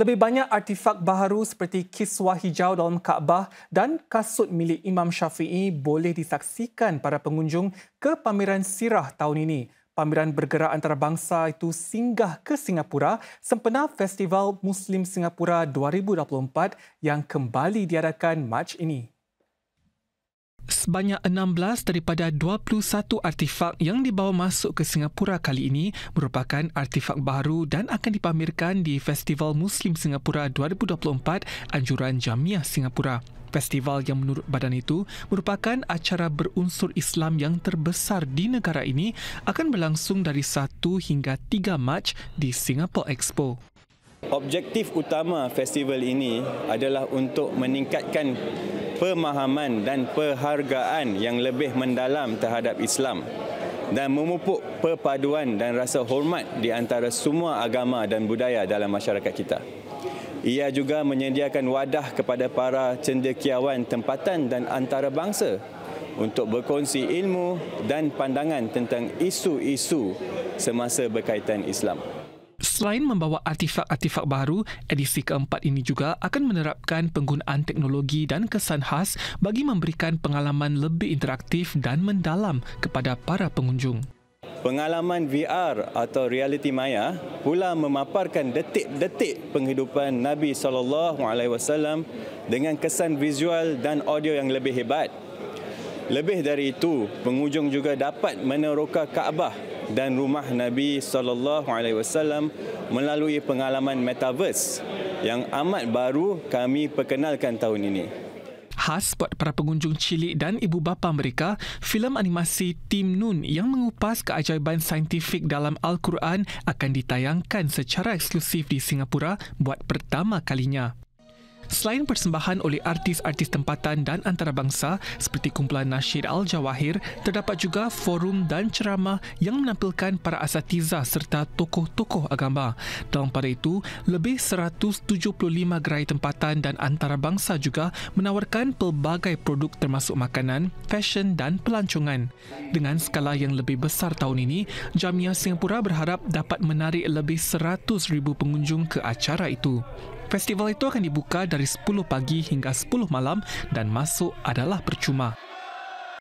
lebih banyak artifak baru seperti kiswah hijau dalam Kaabah dan kasut milik Imam Syafi'i boleh disaksikan para pengunjung ke pameran sirah tahun ini. Pameran bergerak antarabangsa itu singgah ke Singapura sempena Festival Muslim Singapura 2024 yang kembali diadakan Mac ini. Sebanyak 16 daripada 21 artifak yang dibawa masuk ke Singapura kali ini merupakan artifak baru dan akan dipamerkan di Festival Muslim Singapura 2024 Anjuran Jamiah Singapura. Festival yang menurut badan itu merupakan acara berunsur Islam yang terbesar di negara ini akan berlangsung dari 1 hingga 3 Mac di Singapore Expo. Objektif utama festival ini adalah untuk meningkatkan pemahaman dan perhargaan yang lebih mendalam terhadap Islam dan memupuk perpaduan dan rasa hormat di antara semua agama dan budaya dalam masyarakat kita. Ia juga menyediakan wadah kepada para cendekiawan tempatan dan antarabangsa untuk berkongsi ilmu dan pandangan tentang isu-isu semasa berkaitan Islam. Selain membawa artifak-artifak baru, edisi keempat ini juga akan menerapkan penggunaan teknologi dan kesan khas bagi memberikan pengalaman lebih interaktif dan mendalam kepada para pengunjung. Pengalaman VR atau reality maya pula memaparkan detik-detik penghidupan Nabi sallallahu alaihi wasallam dengan kesan visual dan audio yang lebih hebat lebih dari itu, pengunjung juga dapat meneroka Kaabah dan rumah Nabi sallallahu alaihi wasallam melalui pengalaman metaverse yang amat baru kami perkenalkan tahun ini. Khas buat para pengunjung cilik dan ibu bapa mereka, filem animasi Tim Nun yang mengupas keajaiban saintifik dalam Al-Quran akan ditayangkan secara eksklusif di Singapura buat pertama kalinya. Selain persembahan oleh artis-artis tempatan dan antarabangsa seperti kumpulan Nasir Al-Jawahir, terdapat juga forum dan ceramah yang menampilkan para asatiza serta tokoh-tokoh agama. Dalam pada itu, lebih 175 gerai tempatan dan antarabangsa juga menawarkan pelbagai produk termasuk makanan, fesyen dan pelancongan. Dengan skala yang lebih besar tahun ini, Jamia Singapura berharap dapat menarik lebih 100,000 pengunjung ke acara itu. Festival itu akan dibuka dari 10 pagi hingga 10 malam dan masuk adalah percuma.